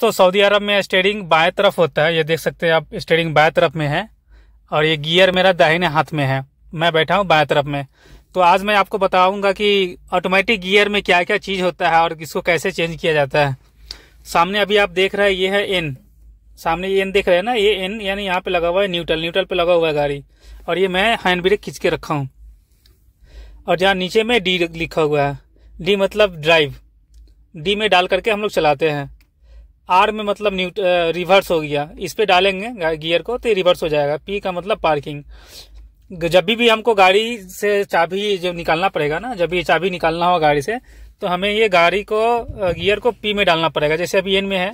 तो सऊदी अरब में स्टेयरिंग बाएं तरफ होता है ये देख सकते हैं आप स्टेयरिंग बाएं तरफ में है और ये गियर मेरा दाहिने हाथ में है मैं बैठा हूँ बाएं तरफ में तो आज मैं आपको बताऊंगा कि ऑटोमेटिक गियर में क्या क्या चीज़ होता है और इसको कैसे चेंज किया जाता है सामने अभी आप देख रहे हैं ये है एन सामने एन देख रहे हैं ना ये एन यानी यहाँ पे लगा हुआ है न्यूट्रल न्यूट्रल पे लगा हुआ है गाड़ी और ये मैं हैंड ब्रेक खींच के रखा हूँ और जहाँ नीचे में डी लिखा हुआ है डी मतलब ड्राइव डी में डाल करके हम लोग चलाते हैं आर में मतलब रिवर्स हो गया इस पे डालेंगे गियर को तो रिवर्स हो जाएगा पी का मतलब पार्किंग जब भी, भी हमको गाड़ी से चाबी जो निकालना पड़ेगा ना जब भी चाबी निकालना हो गाड़ी से तो हमें ये गाड़ी को गियर को पी में डालना पड़ेगा जैसे अभी एन में है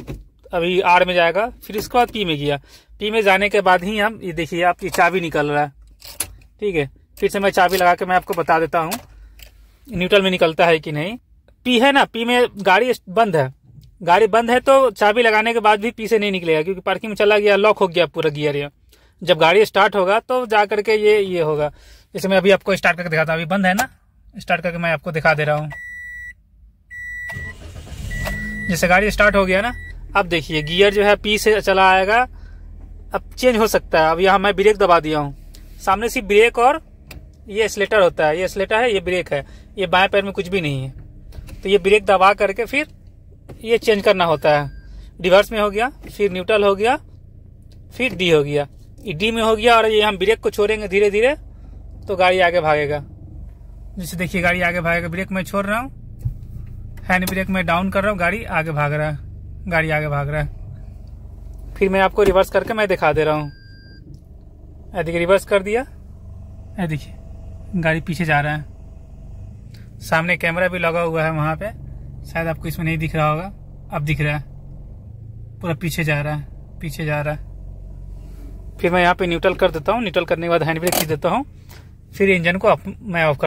अभी आर में जाएगा फिर इसके बाद पी में गया पी में जाने के बाद ही हम ये देखिए आपकी चाबी निकल रहा है ठीक है फिर से मैं चाबी लगा के मैं आपको बता देता हूँ न्यूट्रल में निकलता है कि नहीं पी है ना पी में गाड़ी बंद है गाड़ी बंद है तो चाबी लगाने के बाद भी पीछे नहीं निकलेगा क्योंकि पार्किंग में चला गया लॉक हो गया पूरा गियर ये जब गाड़ी स्टार्ट होगा तो जा करके ये ये होगा जैसे मैं अभी आपको स्टार्ट करके दिखाता हूँ अभी बंद है ना स्टार्ट करके मैं आपको दिखा दे रहा हूँ जैसे गाड़ी स्टार्ट हो गया ना अब देखिए गियर जो है पी से चला आएगा अब चेंज हो सकता है अब यहाँ मैं ब्रेक दबा दिया हूँ सामने से ब्रेक और ये स्लेटर होता है ये स्लेटर है ये ब्रेक है ये बाएं पैर में कुछ भी नहीं है तो ये ब्रेक दबा करके फिर ये चेंज करना होता है रिवर्स में हो गया फिर न्यूट्रल हो गया फिर डी हो गया डी में हो गया और ये हम ब्रेक को छोड़ेंगे धीरे धीरे तो गाड़ी आगे भागेगा जैसे देखिए गाड़ी आगे भागेगा ब्रेक में छोड़ रहा हूँ हैंड ब्रेक में डाउन कर रहा हूँ गाड़ी आगे भाग रहा है गाड़ी आगे भाग रहा है फिर मैं आपको रिवर्स करके मैं दिखा दे रहा हूँ देखिए रिवर्स कर दिया देखिए गाड़ी पीछे जा रहा है सामने कैमरा भी लगा हुआ है वहाँ पर शायद आपको इसमें नहीं दिख रहा होगा अब दिख रहा है पूरा पीछे जा रहा है पीछे जा रहा है फिर मैं यहाँ पे न्यूट्रल कर देता हूँ न्यूट्रल करने के बाद हैंड ब्रेक खींच देता हूँ फिर इंजन को मैं ऑफ कर